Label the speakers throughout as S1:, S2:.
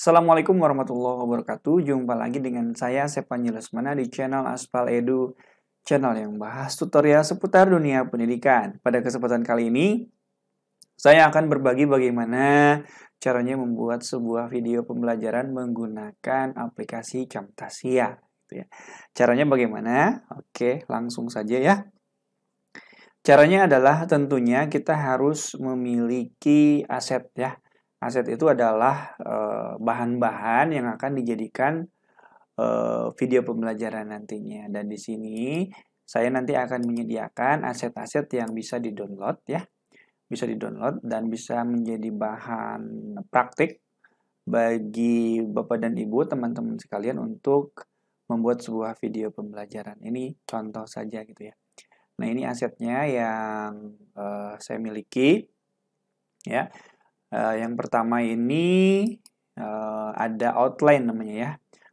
S1: Assalamualaikum warahmatullahi wabarakatuh. Jumpa lagi dengan saya Sepan Lesmana di channel Aspal Edu, channel yang bahas tutorial seputar dunia pendidikan. Pada kesempatan kali ini, saya akan berbagi bagaimana caranya membuat sebuah video pembelajaran menggunakan aplikasi Camtasia. Gitu ya. Caranya bagaimana? Oke, langsung saja ya. Caranya adalah tentunya kita harus memiliki aset ya Aset itu adalah eh, bahan-bahan yang akan dijadikan eh, video pembelajaran nantinya. Dan di sini saya nanti akan menyediakan aset-aset yang bisa di-download ya. Bisa di-download dan bisa menjadi bahan praktik bagi Bapak dan Ibu, teman-teman sekalian untuk membuat sebuah video pembelajaran. Ini contoh saja gitu ya. Nah, ini asetnya yang uh, saya miliki ya. Eh, yang pertama ini uh, ada outline namanya ya.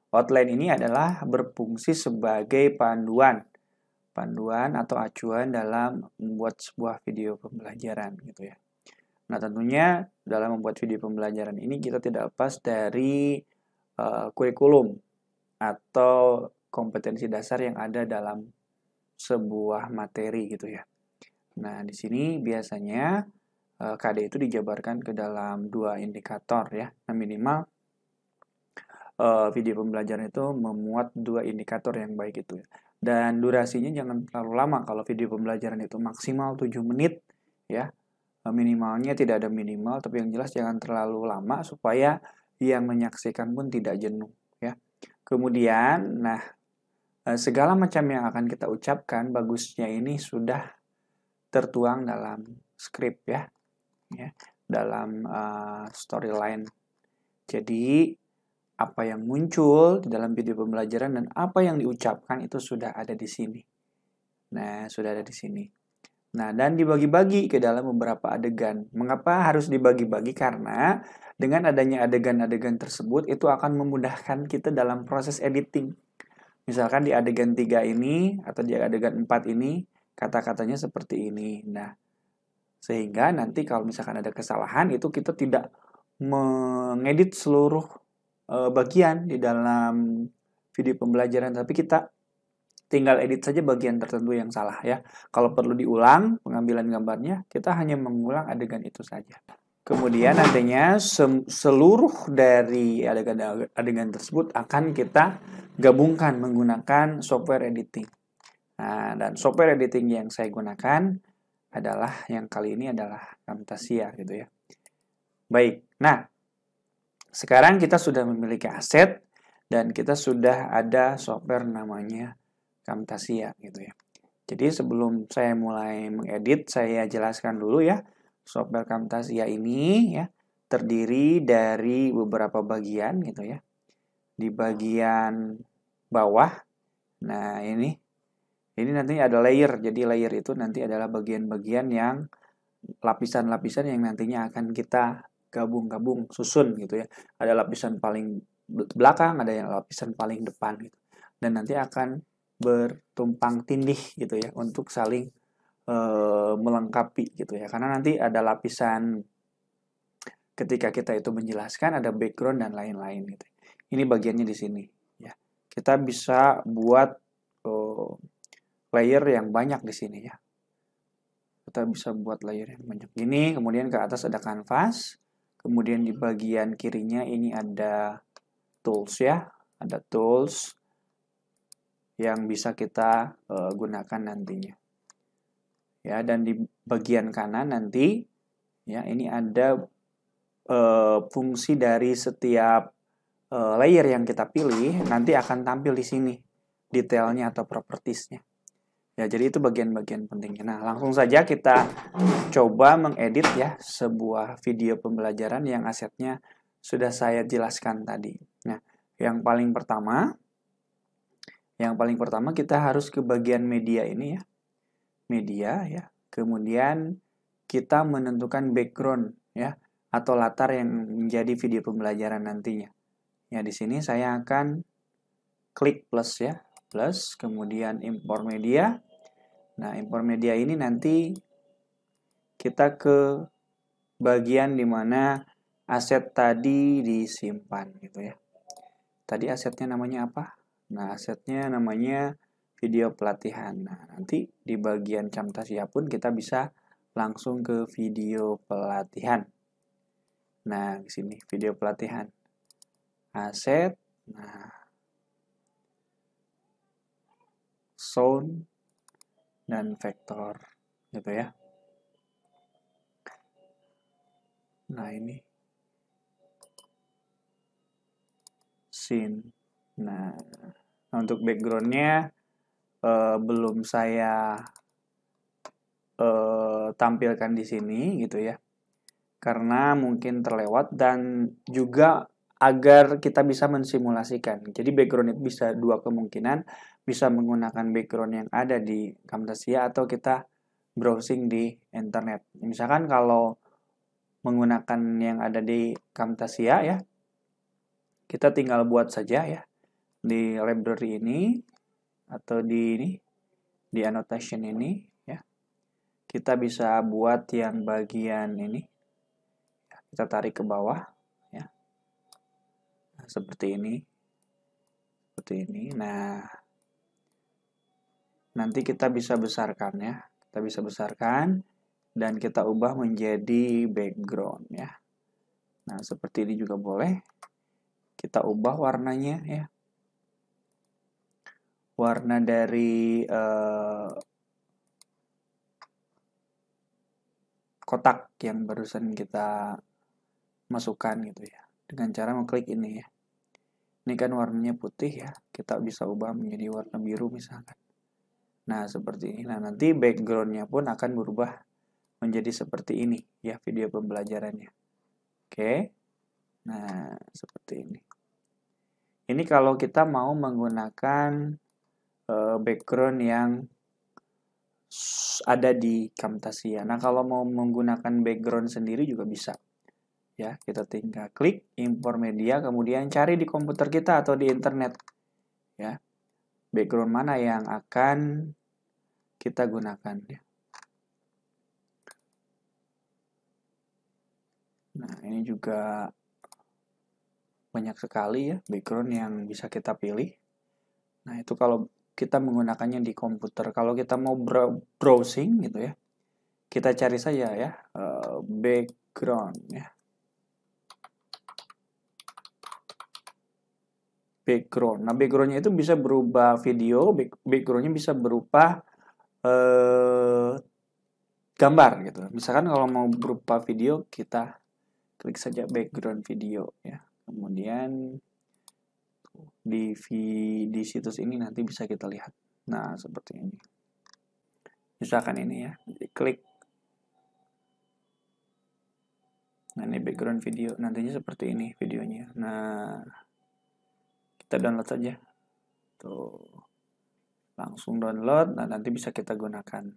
S1: Outline ini adalah berfungsi sebagai panduan, panduan atau acuan dalam membuat sebuah video pembelajaran gitu ya. Nah tentunya dalam membuat video pembelajaran ini kita tidak lepas dari uh, kurikulum atau kompetensi dasar yang ada dalam sebuah materi gitu ya. Nah di sini biasanya Eh, KD itu dijabarkan ke dalam dua indikator ya. Nah, minimal eh, video pembelajaran itu memuat dua indikator yang baik itu. Ya. Dan durasinya jangan terlalu lama kalau video pembelajaran itu maksimal 7 menit ya. Eh, minimalnya tidak ada minimal, tapi yang jelas jangan terlalu lama supaya yang menyaksikan pun tidak jenuh ya. Kemudian, nah segala macam yang akan kita ucapkan bagusnya ini sudah tertuang dalam skrip ya ya, dalam uh, storyline. Jadi apa yang muncul di dalam video pembelajaran dan apa yang diucapkan itu sudah ada di sini. Nah, sudah ada di sini. Nah, dan dibagi-bagi ke dalam beberapa adegan. Mengapa harus dibagi-bagi? Karena dengan adanya adegan-adegan tersebut itu akan memudahkan kita dalam proses editing. Misalkan di adegan 3 ini atau di adegan 4 ini kata-katanya seperti ini. Nah, sehingga nanti kalau misalkan ada kesalahan itu kita tidak mengedit seluruh eh, bagian di dalam video pembelajaran tapi kita tinggal edit saja bagian tertentu yang salah ya. Kalau perlu diulang pengambilan gambarnya, kita hanya mengulang adegan itu saja. Kemudian nantinya seluruh dari adegan-adegan tersebut akan kita gabungkan menggunakan software editing. Nah, dan software editing yang saya gunakan adalah yang kali ini adalah Camtasia gitu ya. Baik. Nah, sekarang kita sudah memiliki aset dan kita sudah ada software namanya Camtasia gitu ya. Jadi sebelum saya mulai mengedit, saya jelaskan dulu ya software Camtasia ini ya terdiri dari beberapa bagian gitu ya. Di bagian bawah, nah ini ini nanti ada layer, jadi layer itu nanti adalah bagian-bagian yang lapisan-lapisan yang nantinya akan kita gabung-gabung, susun gitu ya. Ada lapisan paling belakang, ada yang lapisan paling depan gitu. Dan nanti akan bertumpang tindih gitu ya untuk saling e, melengkapi gitu ya. Karena nanti ada lapisan ketika kita itu menjelaskan ada background dan lain-lain gitu. Ini bagiannya di sini ya. Kita bisa buat e, layer yang banyak di sini ya. Kita bisa buat layer yang banyak. Ini kemudian ke atas ada kanvas. Kemudian di bagian kirinya ini ada tools ya. Ada tools yang bisa kita uh, gunakan nantinya. Ya, dan di bagian kanan nanti ya ini ada uh, fungsi dari setiap uh, layer yang kita pilih nanti akan tampil di sini detailnya atau propertiesnya. Ya, jadi itu bagian-bagian pentingnya. Nah, langsung saja kita coba mengedit ya sebuah video pembelajaran yang asetnya sudah saya jelaskan tadi. Nah, yang paling pertama yang paling pertama kita harus ke bagian media ini ya. Media ya. Kemudian kita menentukan background ya atau latar yang menjadi video pembelajaran nantinya. Ya, di sini saya akan klik plus ya, plus kemudian import media Nah, impor media ini nanti kita ke bagian dimana aset tadi disimpan gitu ya. Tadi asetnya namanya apa? Nah, asetnya namanya video pelatihan. Nah, nanti di bagian Camtasia pun kita bisa langsung ke video pelatihan. Nah, di sini video pelatihan. Aset, nah sound dan vektor gitu ya nah ini scene nah, nah untuk backgroundnya eh, belum saya eh, tampilkan di sini gitu ya karena mungkin terlewat dan juga agar kita bisa mensimulasikan. Jadi background itu bisa dua kemungkinan, bisa menggunakan background yang ada di Camtasia atau kita browsing di internet. Misalkan kalau menggunakan yang ada di Camtasia ya, kita tinggal buat saja ya di library ini atau di ini di annotation ini ya. Kita bisa buat yang bagian ini. Kita tarik ke bawah ya. Nah, seperti ini. Seperti ini. Nah, nanti kita bisa besarkan ya. Kita bisa besarkan dan kita ubah menjadi background ya. Nah, seperti ini juga boleh. Kita ubah warnanya ya. Warna dari uh, kotak yang barusan kita masukkan gitu ya. Dengan cara mengklik ini ya. Ini kan warnanya putih ya. Kita bisa ubah menjadi warna biru misalkan. Nah, seperti ini. Nah, nanti backgroundnya pun akan berubah menjadi seperti ini, ya, video pembelajarannya. Oke. Nah, seperti ini. Ini kalau kita mau menggunakan eh, background yang ada di Camtasia. Nah, kalau mau menggunakan background sendiri juga bisa. Ya, kita tinggal klik impor media, kemudian cari di komputer kita atau di internet. Ya, background mana yang akan kita gunakan ya. Nah, ini juga banyak sekali ya background yang bisa kita pilih. Nah, itu kalau kita menggunakannya di komputer. Kalau kita mau browsing gitu ya, kita cari saja ya eh, background ya. background. Nah, backgroundnya itu bisa berupa video, backgroundnya bisa berupa eh, gambar gitu. Misalkan kalau mau berupa video, kita klik saja background video ya. Kemudian di di situs ini nanti bisa kita lihat. Nah, seperti ini. Misalkan ini ya, klik. Nah, ini background video. Nantinya seperti ini videonya. Nah, kita download saja tuh langsung download nah nanti bisa kita gunakan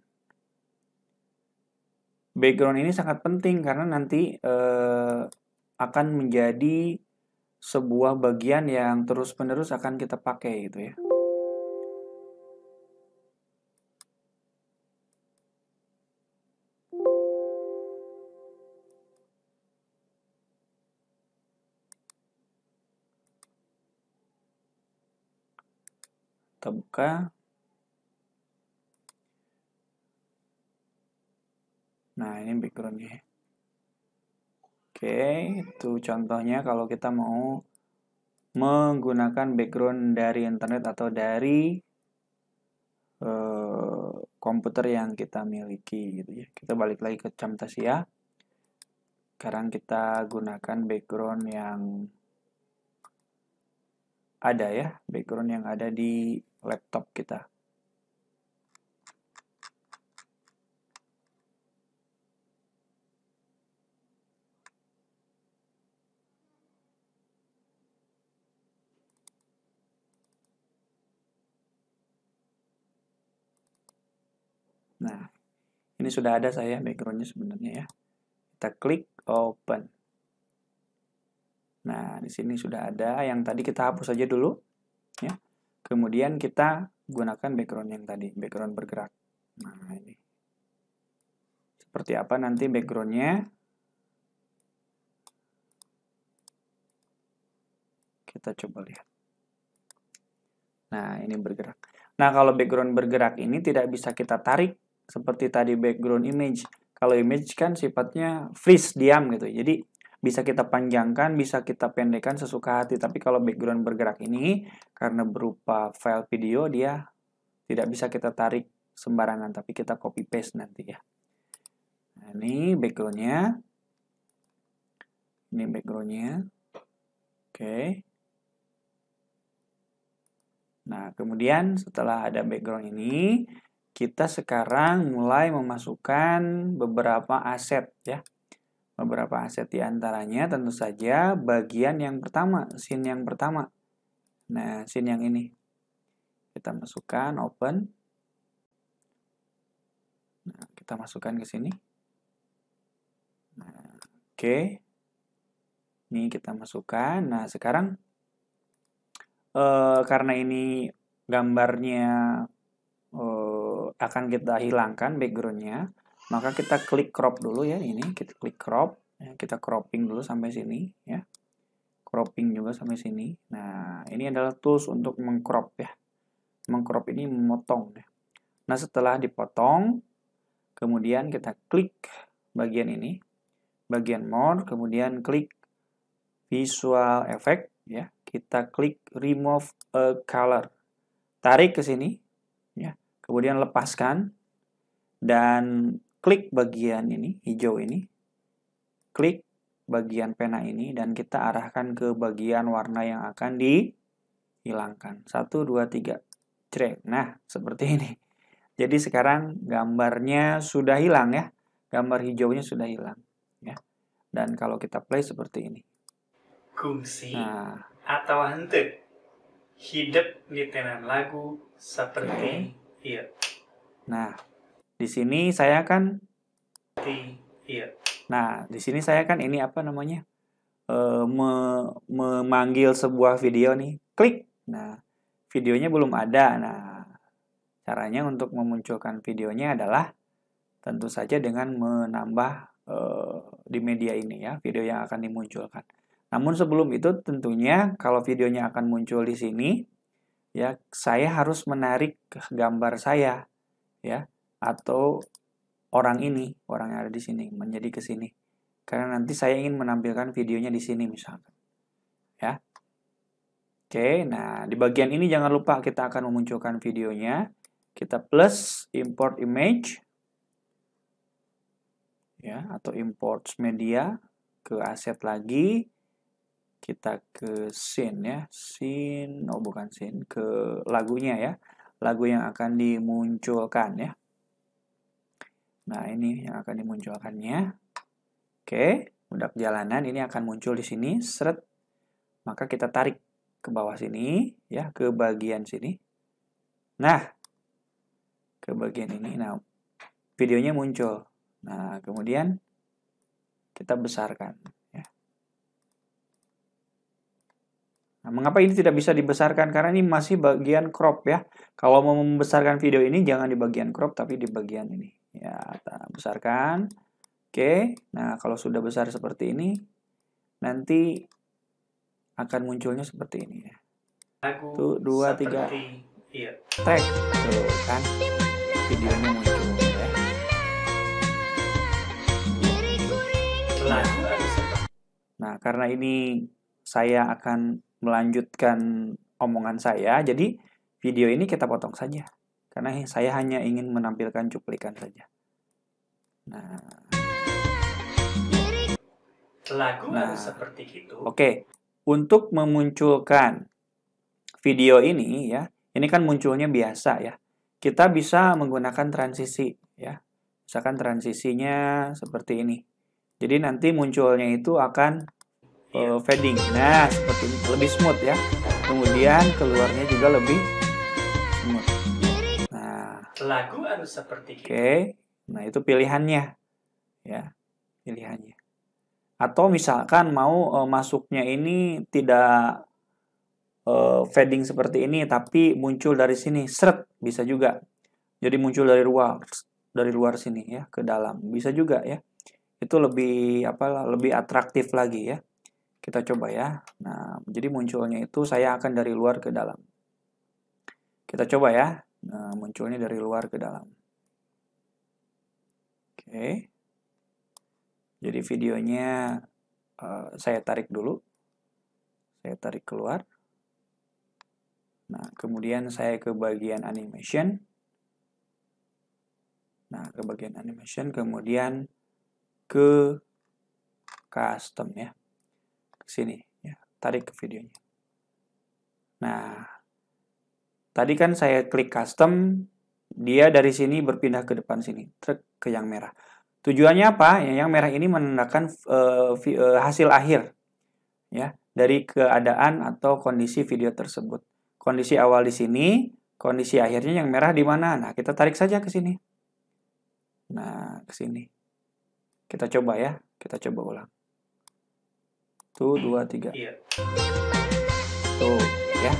S1: background ini sangat penting karena nanti eh, akan menjadi sebuah bagian yang terus-menerus akan kita pakai gitu ya. kita buka nah ini backgroundnya oke itu contohnya kalau kita mau menggunakan background dari internet atau dari uh, komputer yang kita miliki gitu ya kita balik lagi ke Camtasia sekarang kita gunakan background yang ada ya, background yang ada di laptop kita. Nah, ini sudah ada saya backgroundnya sebenarnya ya. Kita klik open. Nah, di sini sudah ada yang tadi kita hapus aja dulu. Ya. Kemudian kita gunakan background yang tadi, background bergerak. Nah, ini. Seperti apa nanti backgroundnya? Kita coba lihat. Nah, ini bergerak. Nah, kalau background bergerak ini tidak bisa kita tarik seperti tadi background image. Kalau image kan sifatnya freeze, diam gitu. Jadi, bisa kita panjangkan, bisa kita pendekkan sesuka hati. Tapi kalau background bergerak ini karena berupa file video dia tidak bisa kita tarik sembarangan, tapi kita copy paste nanti ya. Nah, ini backgroundnya. Ini backgroundnya. Oke. Nah, kemudian setelah ada background ini, kita sekarang mulai memasukkan beberapa aset ya. Beberapa aset diantaranya tentu saja bagian yang pertama, scene yang pertama. Nah, scene yang ini. Kita masukkan, open. Nah, kita masukkan ke sini. Nah, Oke. Okay. Ini kita masukkan. Nah, sekarang eh, karena ini gambarnya eh, akan kita hilangkan backgroundnya, maka kita klik crop dulu ya ini kita klik crop ya, kita cropping dulu sampai sini ya cropping juga sampai sini nah ini adalah tools untuk mengcrop ya mengcrop ini memotong ya. nah setelah dipotong kemudian kita klik bagian ini bagian more kemudian klik visual effect ya kita klik remove a color tarik ke sini ya kemudian lepaskan dan klik bagian ini, hijau ini, klik bagian pena ini, dan kita arahkan ke bagian warna yang akan dihilangkan. satu dua tiga cerek. Nah, seperti ini. Jadi sekarang gambarnya sudah hilang ya. Gambar hijaunya sudah hilang. ya. Dan kalau kita play seperti ini. Kungsi nah. atau hente hidup di tenan lagu seperti iya. Nah, di sini saya kan iya. Nah, di sini saya kan ini apa namanya? E, me, memanggil sebuah video nih. Klik. Nah, videonya belum ada. Nah, caranya untuk memunculkan videonya adalah tentu saja dengan menambah e, di media ini ya, video yang akan dimunculkan. Namun sebelum itu tentunya kalau videonya akan muncul di sini ya, saya harus menarik gambar saya ya atau orang ini, orang yang ada di sini menjadi ke sini. Karena nanti saya ingin menampilkan videonya di sini misalkan. Ya. Oke, nah di bagian ini jangan lupa kita akan memunculkan videonya. Kita plus import image ya atau import media ke aset lagi kita ke scene ya scene oh bukan scene ke lagunya ya lagu yang akan dimunculkan ya Nah, ini yang akan dimunculkannya. Oke, udah perjalanan ini akan muncul di sini, seret. Maka kita tarik ke bawah sini, ya, ke bagian sini. Nah, ke bagian ini. Nah, videonya muncul. Nah, kemudian kita besarkan. Ya. Nah, mengapa ini tidak bisa dibesarkan? Karena ini masih bagian crop ya. Kalau mau membesarkan video ini, jangan di bagian crop, tapi di bagian ini. Ya, besarkan. Oke, nah kalau sudah besar seperti ini, nanti akan munculnya seperti ini. ya. Tuh, dua, tiga. Iya. Track. Tuh, kan videonya muncul. Ya. Nah, nah, karena ini saya akan melanjutkan omongan saya, jadi video ini kita potong saja. Karena saya hanya ingin menampilkan cuplikan saja. Nah, lagu nah, seperti itu. Oke, okay. untuk memunculkan video ini ya, ini kan munculnya biasa ya. Kita bisa menggunakan transisi ya. Misalkan transisinya seperti ini. Jadi nanti munculnya itu akan uh, fading. Nah, seperti ini lebih smooth ya. Kemudian keluarnya juga lebih Lagu harus seperti Oke. Okay. Nah, itu pilihannya. Ya, pilihannya. Atau misalkan mau e, masuknya ini tidak e, fading seperti ini tapi muncul dari sini, seret bisa juga. Jadi muncul dari luar dari luar sini ya ke dalam. Bisa juga ya. Itu lebih apa lebih atraktif lagi ya kita coba ya. Nah, jadi munculnya itu saya akan dari luar ke dalam. Kita coba ya. Nah, munculnya dari luar ke dalam. Oke. Jadi videonya uh, saya tarik dulu. Saya tarik keluar. Nah, kemudian saya ke bagian animation. Nah, ke bagian animation, kemudian ke custom ya. Ke sini ya, tarik ke videonya. Nah, Tadi kan saya klik custom, dia dari sini berpindah ke depan sini, truk ke yang merah. Tujuannya apa? Ya, yang merah ini menandakan eh, eh, hasil akhir ya dari keadaan atau kondisi video tersebut. Kondisi awal di sini, kondisi akhirnya yang merah di mana? Nah, kita tarik saja ke sini. Nah, ke sini. Kita coba ya, kita coba ulang. Tuh, dua, tiga. Iya. Tuh, ya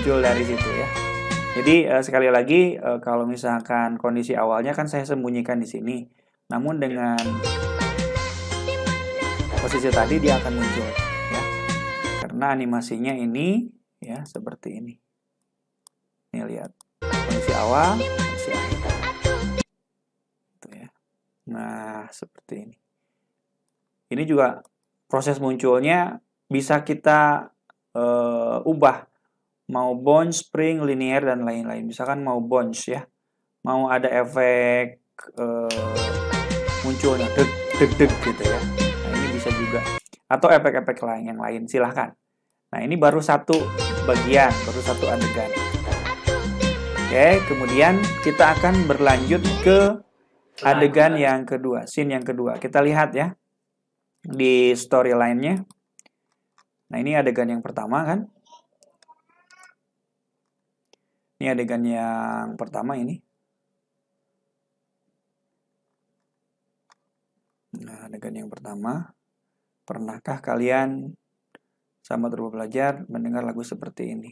S1: muncul dari situ ya. Jadi uh, sekali lagi uh, kalau misalkan kondisi awalnya kan saya sembunyikan di sini, namun dengan posisi tadi dia akan muncul ya. Karena animasinya ini ya seperti ini. Nih lihat kondisi awal, kondisi akhir. Itu ya. Nah seperti ini. Ini juga proses munculnya bisa kita uh, ubah mau bounce, spring, linear dan lain-lain. Misalkan mau bounce ya, mau ada efek uh, eh, munculnya deg deg deg gitu ya. Nah, ini bisa juga atau efek-efek lain yang lain silahkan. Nah ini baru satu bagian, baru satu adegan. Oke, kemudian kita akan berlanjut ke adegan yang kedua, scene yang kedua. Kita lihat ya di storyline-nya. Nah ini adegan yang pertama kan, ini adegan yang pertama ini. Nah, adegan yang pertama. Pernahkah kalian sama terus belajar mendengar lagu seperti ini?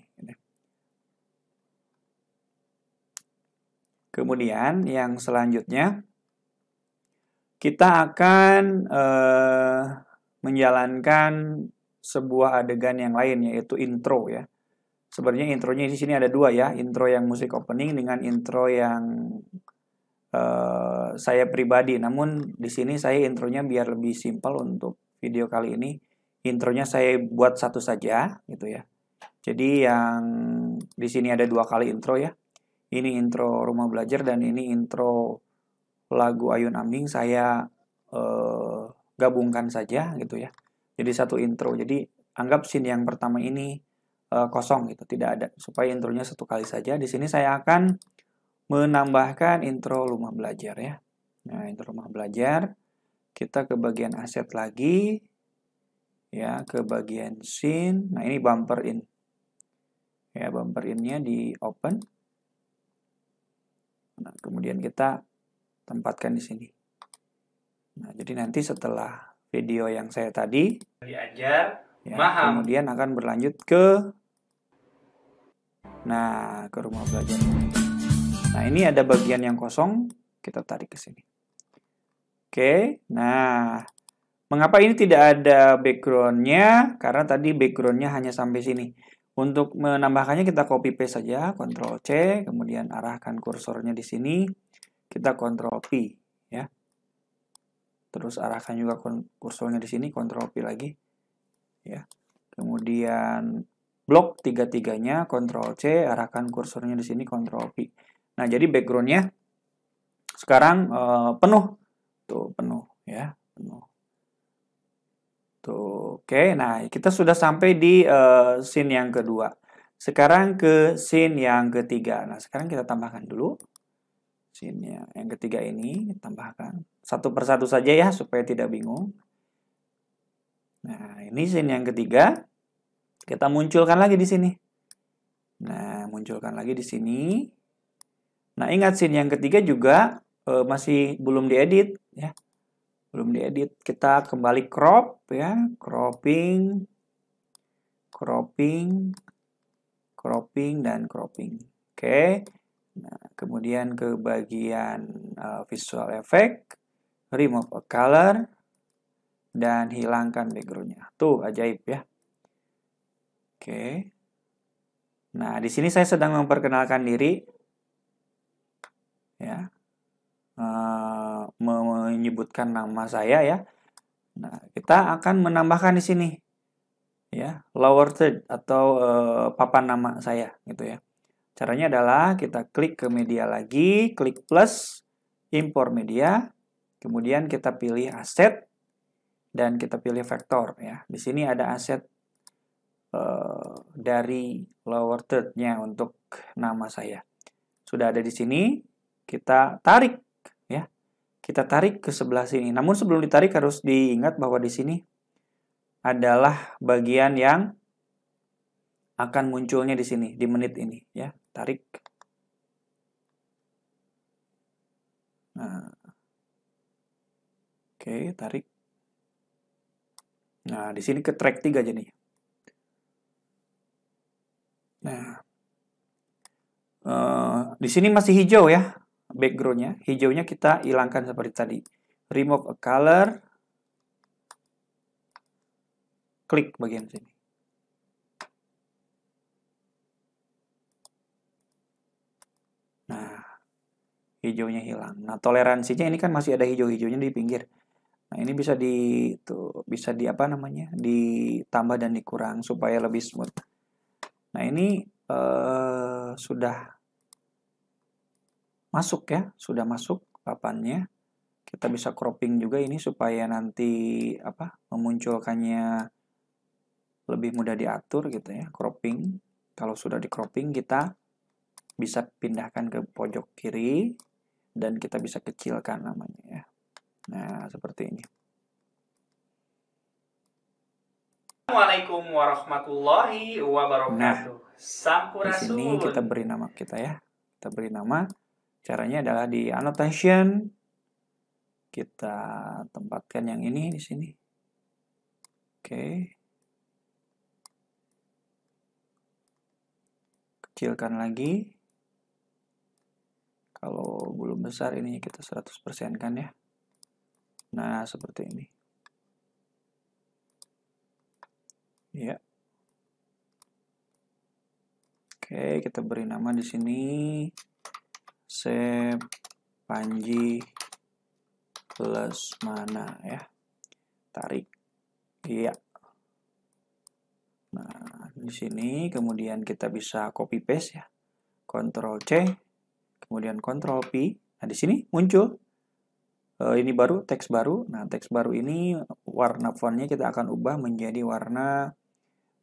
S1: Kemudian yang selanjutnya kita akan eh, menjalankan sebuah adegan yang lain yaitu intro ya sebenarnya intronya di sini ada dua ya, intro yang musik opening dengan intro yang uh, saya pribadi. Namun di sini saya intronya biar lebih simpel untuk video kali ini. Intronya saya buat satu saja gitu ya. Jadi yang di sini ada dua kali intro ya. Ini intro rumah belajar dan ini intro lagu Ayun Ambing saya uh, gabungkan saja gitu ya. Jadi satu intro. Jadi anggap scene yang pertama ini Eh, kosong gitu, tidak ada. Supaya intronya satu kali saja. Di sini saya akan menambahkan intro rumah belajar ya. Nah, intro rumah belajar. Kita ke bagian aset lagi. Ya, ke bagian scene. Nah, ini bumper in. Ya, bumper innya di open. Nah, kemudian kita tempatkan di sini. Nah, jadi nanti setelah video yang saya tadi diajar Ya, Kemudian akan berlanjut ke Nah, ke rumah belajar Nah, ini ada bagian yang kosong, kita tarik ke sini. Oke, nah mengapa ini tidak ada backgroundnya? Karena tadi backgroundnya hanya sampai sini. Untuk menambahkannya kita copy paste saja, Ctrl C, kemudian arahkan kursornya di sini, kita Ctrl P, ya. Terus arahkan juga kursornya di sini, Ctrl P lagi ya. Kemudian blok tiga-tiganya Ctrl C, arahkan kursornya di sini Ctrl V. Nah, jadi backgroundnya sekarang e, penuh. Tuh, penuh ya, penuh. Tuh, oke. Okay. Nah, kita sudah sampai di e, scene yang kedua. Sekarang ke scene yang ketiga. Nah, sekarang kita tambahkan dulu scene yang ketiga ini, tambahkan satu persatu saja ya supaya tidak bingung. Nah, ini scene yang ketiga. Kita munculkan lagi di sini. Nah, munculkan lagi di sini. Nah, ingat scene yang ketiga juga e, masih belum diedit ya. Belum diedit. Kita kembali crop ya, cropping cropping cropping dan cropping. Oke. Nah, kemudian ke bagian uh, visual effect, remove a color, dan hilangkan backgroundnya. Tuh ajaib ya. Oke. Nah di sini saya sedang memperkenalkan diri, ya, E, menyebutkan nama saya ya. Nah kita akan menambahkan di sini, ya, lower third atau e, papan nama saya gitu ya. Caranya adalah kita klik ke media lagi, klik plus, import media, kemudian kita pilih aset, dan kita pilih vektor ya. Di sini ada aset uh, dari lower third-nya untuk nama saya. Sudah ada di sini, kita tarik ya. Kita tarik ke sebelah sini. Namun sebelum ditarik harus diingat bahwa di sini adalah bagian yang akan munculnya di sini di menit ini ya. Tarik. Nah, Oke, tarik. Nah, di sini ke track 3 jadi. Nah, uh, di sini masih hijau ya backgroundnya. Hijaunya kita hilangkan seperti tadi. Remove a color. Klik bagian sini. Nah, hijaunya hilang. Nah, toleransinya ini kan masih ada hijau-hijaunya di pinggir. Nah, ini bisa di tuh, bisa di apa namanya? ditambah dan dikurang supaya lebih smooth. Nah, ini eh, sudah masuk ya, sudah masuk papannya. Kita bisa cropping juga ini supaya nanti apa? memunculkannya lebih mudah diatur gitu ya, cropping. Kalau sudah di cropping kita bisa pindahkan ke pojok kiri dan kita bisa kecilkan namanya Nah, seperti ini. Assalamualaikum warahmatullahi wabarakatuh. Nah, Di sini kita beri nama kita ya. Kita beri nama. Caranya adalah di annotation kita tempatkan yang ini di sini. Oke. Kecilkan lagi. Kalau belum besar ini kita 100% kan ya. Nah, seperti ini. Ya. Oke, kita beri nama di sini Sep Panji plus mana ya. Tarik. Iya. Nah, di sini kemudian kita bisa copy paste ya. Ctrl C, kemudian Ctrl P. Nah, di sini muncul Eh, ini baru teks baru. Nah, teks baru ini warna fontnya kita akan ubah menjadi warna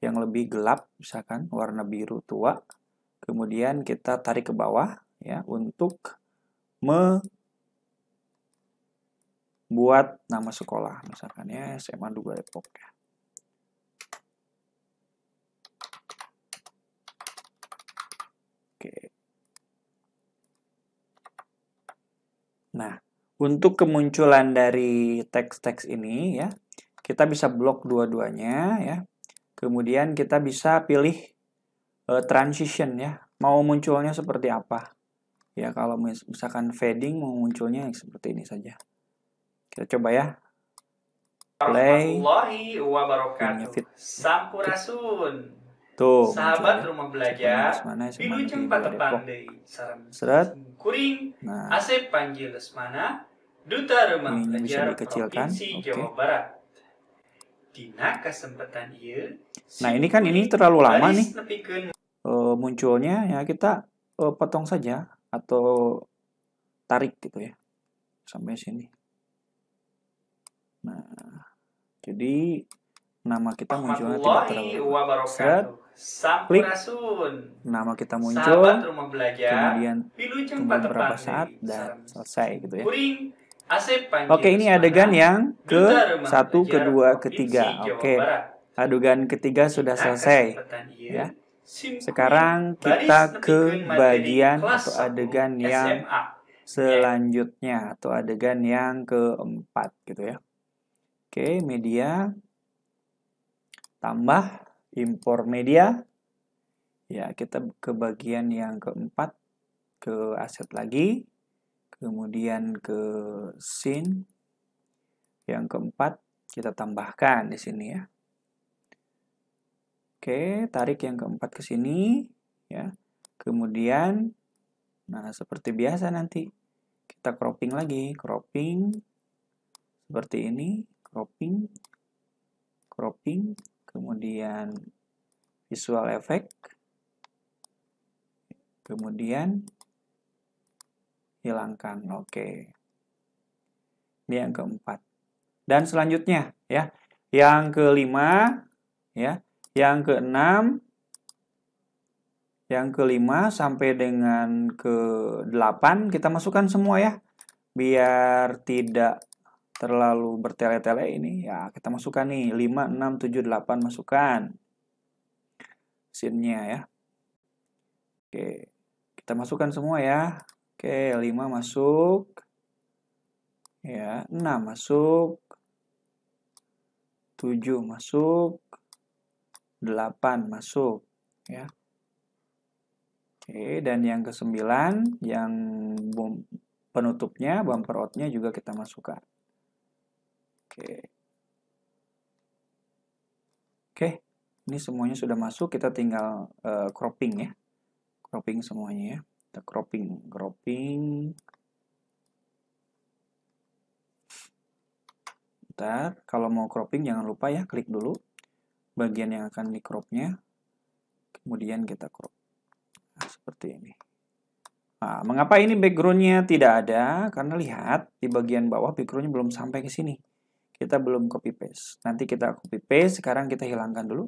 S1: yang lebih gelap, misalkan warna biru tua. Kemudian kita tarik ke bawah ya untuk membuat nama sekolah, misalkan ya SMA Dua Depok ya. Untuk kemunculan dari teks-teks ini ya, kita bisa blok dua-duanya ya. Kemudian kita bisa pilih uh, transition ya, mau munculnya seperti apa. Ya kalau misalkan fading mau munculnya seperti ini saja. Kita coba ya. Play. Sampurasun. Tuh. Sahabat muncul, rumah belajar. Bidu jempa tepandai sarang. Serat. Kuring. Nah. Asep Panji Lesmana. Duta Rumah Ini Belajar dikecilkan. Provinsi okay. Jawa Barat. Dina kesempatan iya. Nah ini kan ini terlalu lama nih. E, munculnya ya kita e, potong saja atau tarik gitu ya sampai sini. Nah jadi nama kita munculnya tidak terlalu. Set Sampurasun. Nama kita muncul. Sahabat rumah belajar. Kemudian tunggu beberapa saat dan selesai gitu ya. Kuring Oke, ini adegan yang ke satu, kedua, ketiga. Oke, adegan ketiga sudah selesai. Ya. Sekarang kita ke bagian atau adegan yang ya. selanjutnya atau adegan yang keempat gitu ya. Oke, media tambah impor media. Ya, kita ke bagian yang keempat, ke aset lagi, kemudian ke scene. Yang keempat, kita tambahkan di sini ya. Oke, tarik yang keempat ke sini ya. Kemudian nah seperti biasa nanti kita cropping lagi, cropping seperti ini, cropping cropping kemudian visual effect, kemudian hilangkan. Oke. Ini yang keempat. Dan selanjutnya ya, yang kelima ya, yang keenam yang kelima sampai dengan ke delapan kita masukkan semua ya biar tidak terlalu bertele-tele ini ya kita masukkan nih 5 6 7 8 masukkan sinnya ya. Oke, kita masukkan semua ya. Oke, 5 masuk. Ya, 6 masuk. 7 masuk. 8 masuk ya. Oke, dan yang ke-9 yang penutupnya bumper outnya juga kita masukkan. Oke. Oke, ini semuanya sudah masuk, kita tinggal uh, cropping ya. Cropping semuanya ya. Kita cropping, cropping. Bentar, kalau mau cropping jangan lupa ya, klik dulu bagian yang akan di cropnya. Kemudian kita crop. Nah, seperti ini. Nah, mengapa ini backgroundnya tidak ada? Karena lihat di bagian bawah backgroundnya belum sampai ke sini. Kita belum copy paste. Nanti kita copy paste, sekarang kita hilangkan dulu.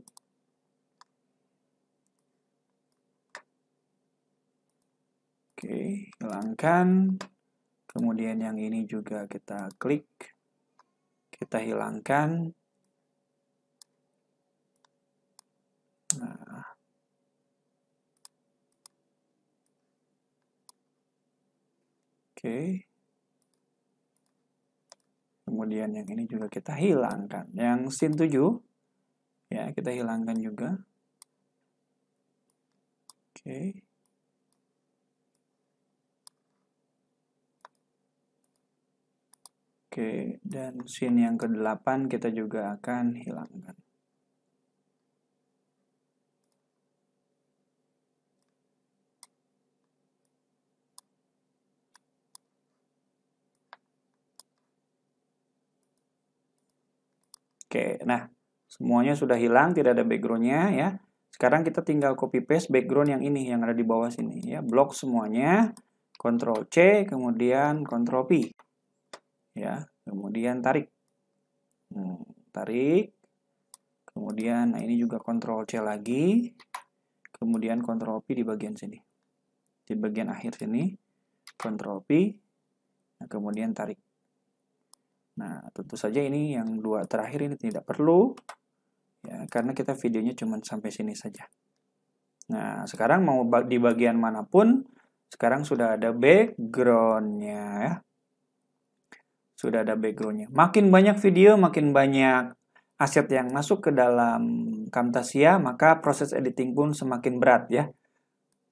S1: Oke, hilangkan. Kemudian yang ini juga kita klik. Kita hilangkan. Nah, Oke. Okay. Kemudian yang ini juga kita hilangkan. Yang sin 7 ya, kita hilangkan juga. Oke. Oke, dan sin yang ke-8 kita juga akan hilangkan. Oke, nah semuanya sudah hilang, tidak ada backgroundnya ya. Sekarang kita tinggal copy paste background yang ini, yang ada di bawah sini ya. Blok semuanya, Ctrl C, kemudian Ctrl P. Ya, kemudian tarik. Hmm, tarik. Kemudian, nah ini juga Ctrl C lagi. Kemudian Ctrl P di bagian sini. Di bagian akhir sini, Ctrl P. Nah, kemudian tarik. Nah, tentu saja ini yang dua terakhir ini tidak perlu ya, karena kita videonya cuma sampai sini saja. Nah, sekarang mau di bagian manapun, sekarang sudah ada backgroundnya ya. Sudah ada backgroundnya. Makin banyak video, makin banyak aset yang masuk ke dalam Camtasia, maka proses editing pun semakin berat ya.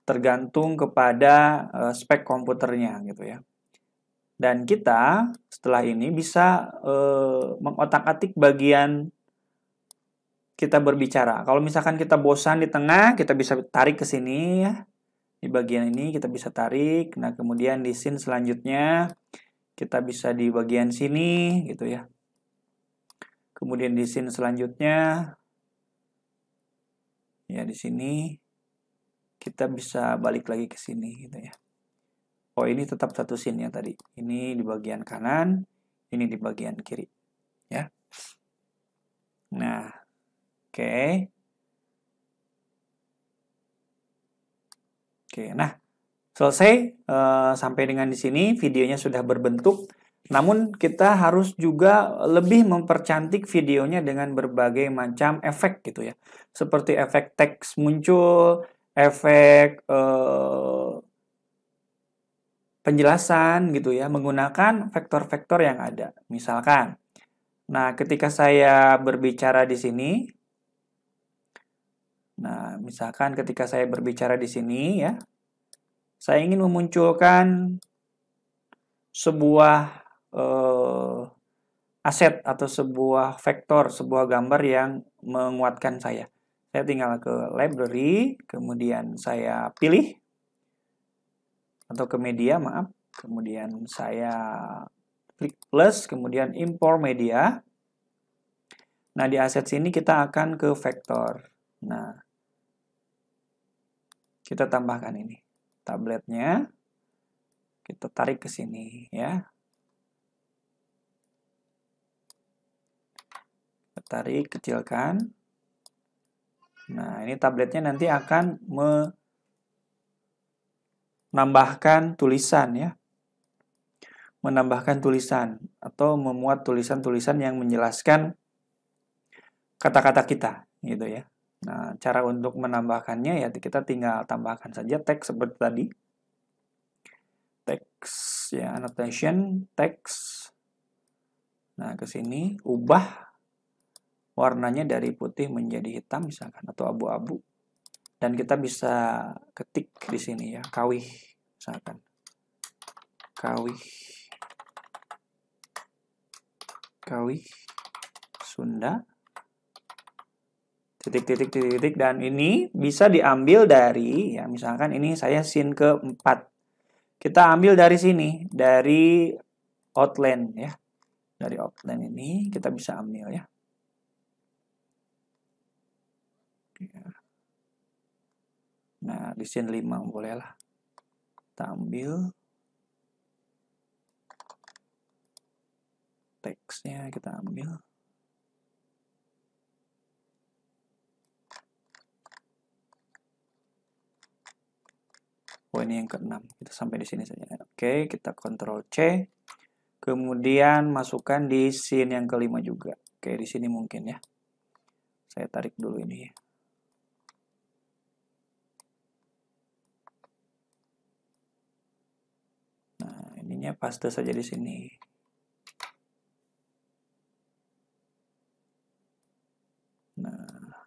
S1: Tergantung kepada uh, spek komputernya gitu ya. Dan kita setelah ini bisa e, mengotak-atik bagian kita berbicara. Kalau misalkan kita bosan di tengah, kita bisa tarik ke sini ya. Di bagian ini kita bisa tarik. Nah, kemudian di scene selanjutnya kita bisa di bagian sini gitu ya. Kemudian di scene selanjutnya ya di sini kita bisa balik lagi ke sini gitu ya oh ini tetap satu scene yang tadi ini di bagian kanan ini di bagian kiri ya nah oke okay. oke okay, nah selesai uh, sampai dengan di sini videonya sudah berbentuk namun kita harus juga lebih mempercantik videonya dengan berbagai macam efek gitu ya. Seperti efek teks muncul, efek uh, penjelasan gitu ya menggunakan vektor-vektor yang ada. Misalkan, nah ketika saya berbicara di sini, nah misalkan ketika saya berbicara di sini ya, saya ingin memunculkan sebuah eh, aset atau sebuah vektor, sebuah gambar yang menguatkan saya. Saya tinggal ke library, kemudian saya pilih atau ke media maaf kemudian saya klik plus kemudian import media nah di aset sini kita akan ke vektor nah kita tambahkan ini tabletnya kita tarik ke sini ya kita tarik kecilkan nah ini tabletnya nanti akan me menambahkan tulisan ya. Menambahkan tulisan atau memuat tulisan-tulisan yang menjelaskan kata-kata kita gitu ya. Nah, cara untuk menambahkannya ya kita tinggal tambahkan saja teks seperti tadi. Teks ya annotation, teks. Nah, ke sini ubah warnanya dari putih menjadi hitam misalkan atau abu-abu dan kita bisa ketik di sini ya kawih misalkan kawih kawih Sunda titik titik titik titik dan ini bisa diambil dari ya misalkan ini saya scene keempat kita ambil dari sini dari outline ya dari outline ini kita bisa ambil ya Nah, di sini 5 bolehlah. Kita ambil teksnya kita ambil. Oh, ini yang keenam. Kita sampai di sini saja. Oke, kita kontrol C. Kemudian masukkan di scene yang kelima juga. Oke, di sini mungkin ya. Saya tarik dulu ini ya. namanya paste saja di sini. Nah,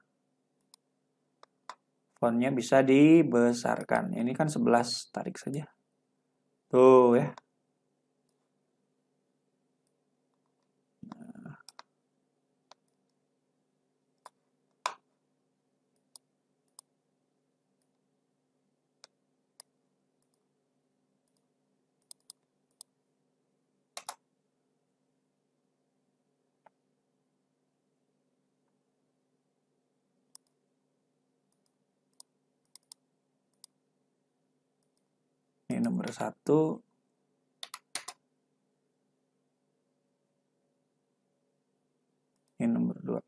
S1: fontnya bisa dibesarkan. Ini kan 11, tarik saja. Tuh ya. satu ini nomor dua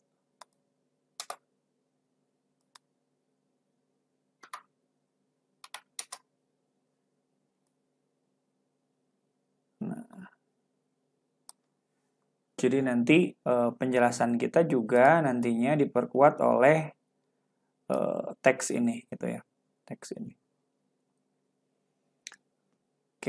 S1: nah jadi nanti e, penjelasan kita juga nantinya diperkuat oleh e, teks ini gitu ya teks ini Oke.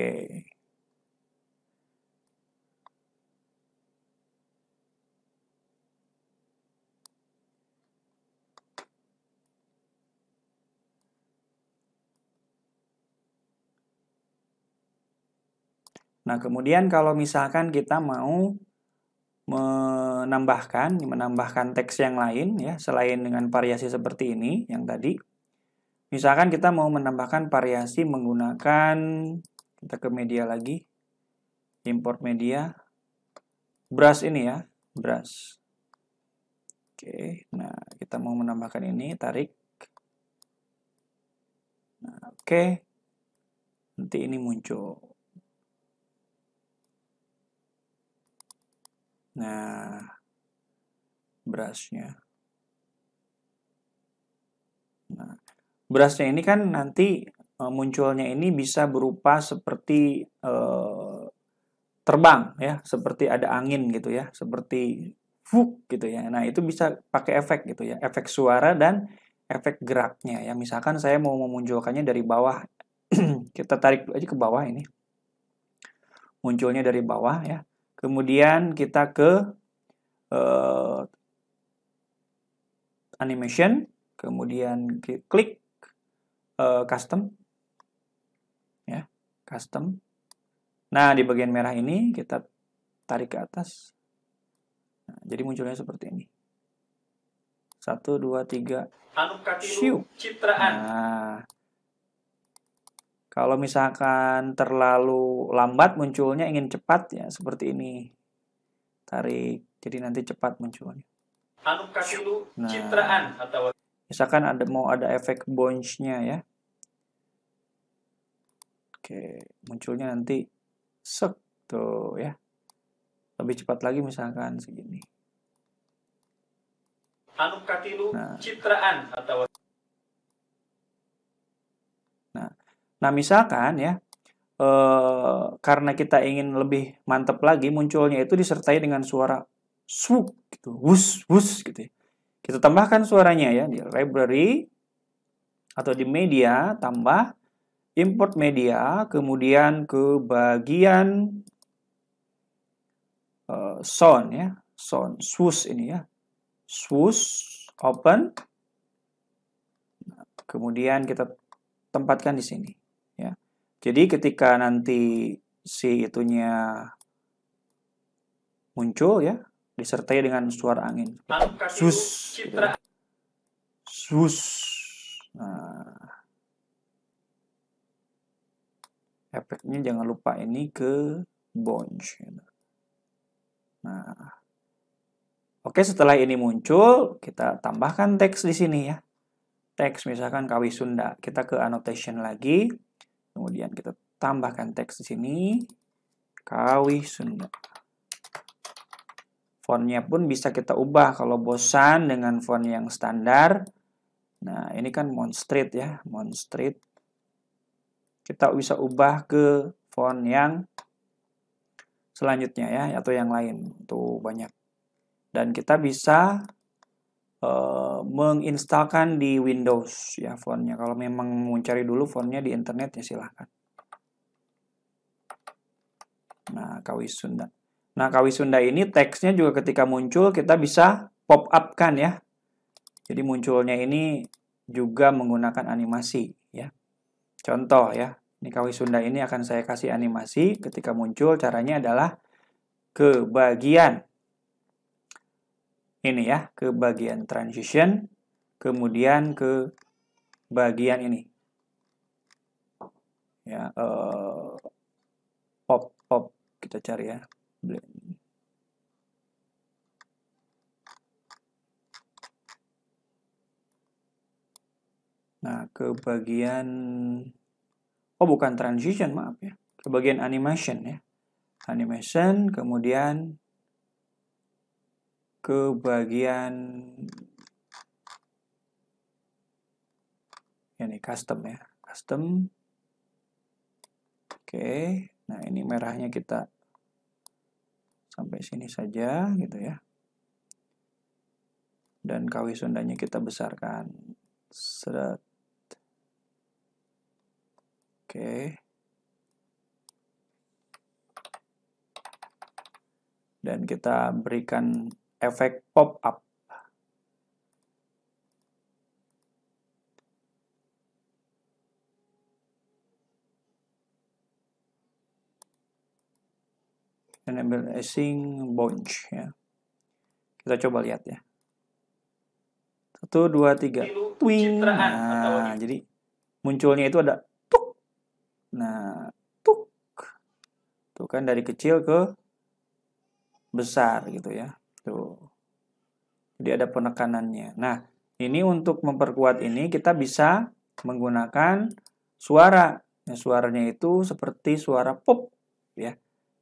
S1: Nah, kemudian kalau misalkan kita mau menambahkan menambahkan teks yang lain ya selain dengan variasi seperti ini yang tadi misalkan kita mau menambahkan variasi menggunakan kita ke media lagi import media brush ini ya brush oke nah kita mau menambahkan ini tarik nah, oke nanti ini muncul nah brushnya nah brushnya ini kan nanti Eh, munculnya ini bisa berupa seperti eh, terbang ya, seperti ada angin gitu ya, seperti fuk gitu ya. Nah, itu bisa pakai efek gitu ya, efek suara dan efek geraknya ya. Misalkan saya mau memunculkannya dari bawah. Kita tarik aja ke bawah ini. Munculnya dari bawah ya. Kemudian kita ke eh, animation, kemudian klik eh, custom custom. Nah, di bagian merah ini kita tarik ke atas. Nah, jadi munculnya seperti ini. Satu, dua, tiga. Anu Citraan. Nah, kalau misalkan terlalu lambat munculnya ingin cepat ya seperti ini. Tarik. Jadi nanti cepat munculnya. Anukasilu nah, citraan atau misalkan ada mau ada efek bounce-nya ya. Oke, munculnya nanti sek tuh ya. Lebih cepat lagi misalkan segini. Anu katilu nah. citraan atau Nah, nah misalkan ya e, karena kita ingin lebih mantap lagi munculnya itu disertai dengan suara swoop gitu, wus wus gitu. Ya. Kita tambahkan suaranya ya di library atau di media tambah import media, kemudian ke bagian uh, sound ya, sound swoosh ini ya. Swoosh open. Nah, kemudian kita tempatkan di sini ya. Jadi ketika nanti si itunya muncul ya, disertai dengan suara angin. Sus. Gitu ya. Sus. Nah, efeknya jangan lupa ini ke bunch gitu. nah oke setelah ini muncul kita tambahkan teks di sini ya teks misalkan kawi Sunda kita ke annotation lagi kemudian kita tambahkan teks di sini kawi Sunda fontnya pun bisa kita ubah kalau bosan dengan font yang standar nah ini kan Monstreet ya Monstreet kita bisa ubah ke font yang selanjutnya ya atau yang lain tuh banyak dan kita bisa uh, menginstalkan di Windows ya fontnya kalau memang mau cari dulu fontnya di internet ya silahkan nah kawi Sunda nah kawi Sunda ini teksnya juga ketika muncul kita bisa pop up kan ya jadi munculnya ini juga menggunakan animasi Contoh ya, Nikawi Sunda ini akan saya kasih animasi ketika muncul caranya adalah ke bagian Ini ya, ke bagian transition, kemudian ke bagian ini. Ya, uh, eh, pop pop kita cari ya. Blend. Nah, ke bagian oh bukan transition, maaf ya. Ke bagian animation ya. Animation, kemudian ke bagian ini custom ya, custom. Oke, nah ini merahnya kita sampai sini saja gitu ya dan KW Sundanya kita besarkan. Sedat. Oke. Dan kita berikan efek pop-up. enable async bounce ya. Kita coba lihat ya. Satu, dua, tiga. Twing. Nah, jadi munculnya itu ada Nah, tuk. Tuh kan dari kecil ke besar gitu ya. Tuh. Jadi ada penekanannya. Nah, ini untuk memperkuat ini kita bisa menggunakan suara. Nah, suaranya itu seperti suara pop ya.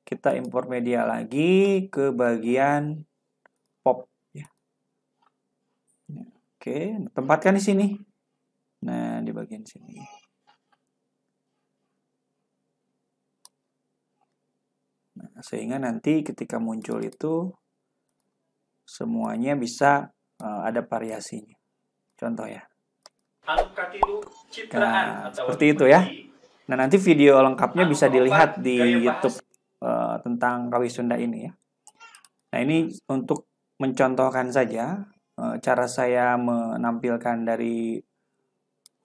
S1: Kita impor media lagi ke bagian pop ya. Oke, tempatkan di sini. Nah, di bagian sini. sehingga nanti ketika muncul itu semuanya bisa uh, ada variasinya. Contoh ya. Nah, seperti itu ya. Nah, nanti video lengkapnya bisa dilihat di YouTube uh, tentang Kawi Sunda ini ya. Nah, ini untuk mencontohkan saja uh, cara saya menampilkan dari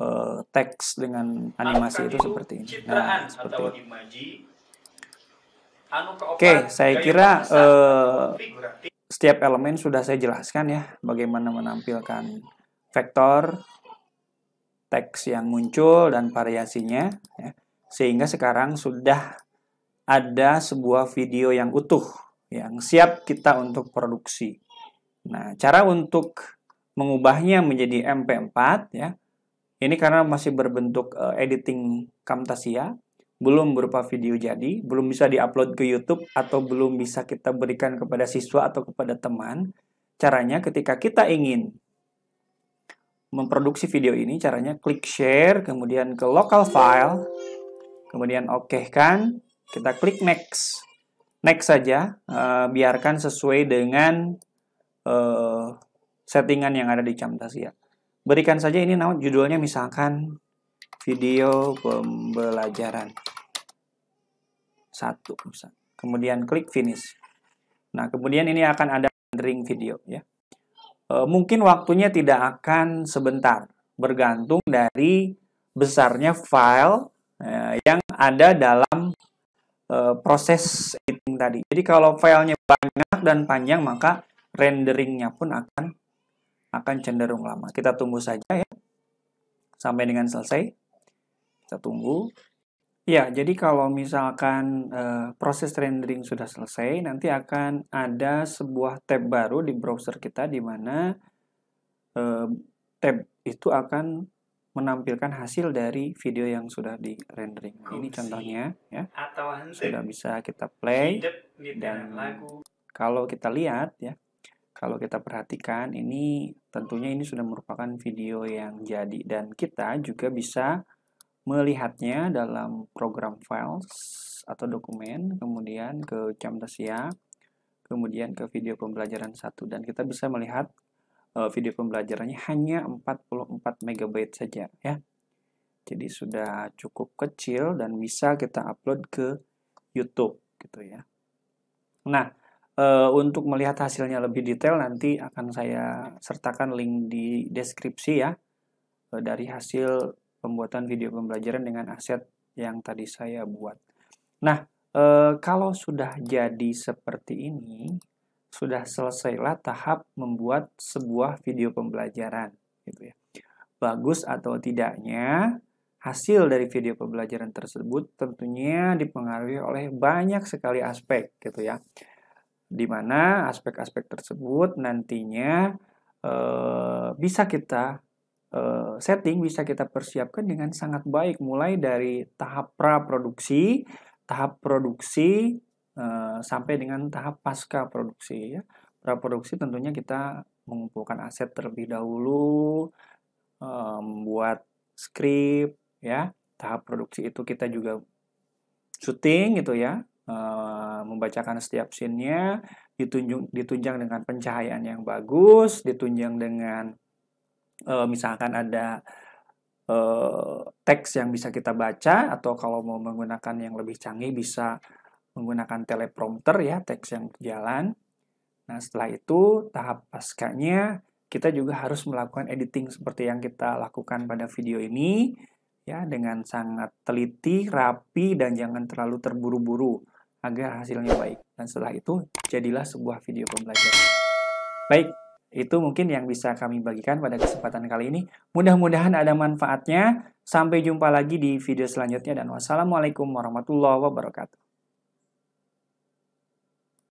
S1: uh, teks dengan animasi itu seperti ini. Nah, seperti itu. Anu Oke, okay, saya kira eh, setiap elemen sudah saya jelaskan ya bagaimana menampilkan vektor, teks yang muncul dan variasinya. Ya. Sehingga sekarang sudah ada sebuah video yang utuh yang siap kita untuk produksi. Nah, cara untuk mengubahnya menjadi MP4 ya. Ini karena masih berbentuk uh, editing Camtasia belum berupa video jadi, belum bisa diupload ke YouTube atau belum bisa kita berikan kepada siswa atau kepada teman. Caranya ketika kita ingin memproduksi video ini, caranya klik share, kemudian ke local file, kemudian oke okay kan, kita klik next. Next saja, uh, biarkan sesuai dengan uh, settingan yang ada di Camtasia. Berikan saja ini nama judulnya misalkan video pembelajaran. Satu. Kemudian klik finish. Nah, kemudian ini akan ada rendering video ya. E, mungkin waktunya tidak akan sebentar, bergantung dari besarnya file e, yang ada dalam e, proses editing tadi. Jadi kalau filenya banyak dan panjang maka renderingnya pun akan akan cenderung lama. Kita tunggu saja ya sampai dengan selesai. Kita tunggu. Ya, jadi kalau misalkan e, proses rendering sudah selesai, nanti akan ada sebuah tab baru di browser kita di mana e, tab itu akan menampilkan hasil dari video yang sudah di rendering. Oh, ini contohnya ya. Sudah bisa kita play dan kalau kita lihat ya, kalau kita perhatikan ini tentunya ini sudah merupakan video yang jadi dan kita juga bisa melihatnya dalam program files atau dokumen, kemudian ke Camtasia, kemudian ke video pembelajaran satu dan kita bisa melihat uh, video pembelajarannya hanya 44 MB saja ya. Jadi sudah cukup kecil dan bisa kita upload ke YouTube gitu ya. Nah, e, untuk melihat hasilnya lebih detail nanti akan saya sertakan link di deskripsi ya e, dari hasil pembuatan video pembelajaran dengan aset yang tadi saya buat. Nah, e, kalau sudah jadi seperti ini, sudah selesailah tahap membuat sebuah video pembelajaran. Gitu ya. Bagus atau tidaknya, hasil dari video pembelajaran tersebut tentunya dipengaruhi oleh banyak sekali aspek gitu ya. Dimana aspek-aspek tersebut nantinya e, bisa kita Eh, setting bisa kita persiapkan dengan sangat baik mulai dari tahap pra produksi, tahap produksi eh, sampai dengan tahap pasca produksi ya. Pra produksi tentunya kita mengumpulkan aset terlebih dahulu, eh, membuat skrip ya. Tahap produksi itu kita juga syuting gitu ya, membacakan setiap scene-nya, ditunjang dengan pencahayaan yang bagus, ditunjang dengan uh, misalkan ada uh, teks yang bisa kita baca atau kalau mau menggunakan yang lebih canggih bisa menggunakan teleprompter ya teks yang berjalan. Nah setelah itu tahap pascanya kita juga harus melakukan editing seperti yang kita lakukan pada video ini ya dengan sangat teliti, rapi dan jangan terlalu terburu-buru agar hasilnya baik. Dan setelah itu jadilah sebuah video pembelajaran. Baik, itu mungkin yang bisa kami bagikan pada kesempatan kali ini. Mudah-mudahan ada manfaatnya. Sampai jumpa lagi di video selanjutnya dan wassalamualaikum warahmatullahi wabarakatuh.